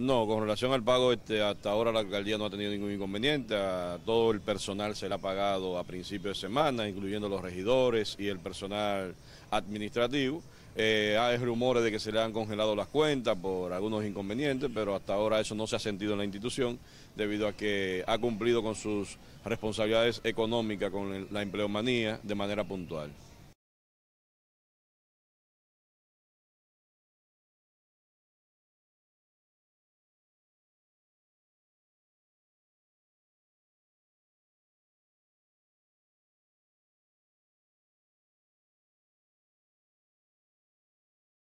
No, con relación al pago, este, hasta ahora la alcaldía no ha tenido ningún inconveniente. todo el personal se le ha pagado a principios de semana, incluyendo los regidores y el personal administrativo. Eh, hay rumores de que se le han congelado las cuentas por algunos inconvenientes, pero hasta ahora eso no se ha sentido en la institución debido a que ha cumplido con sus responsabilidades económicas con la empleomanía de manera puntual.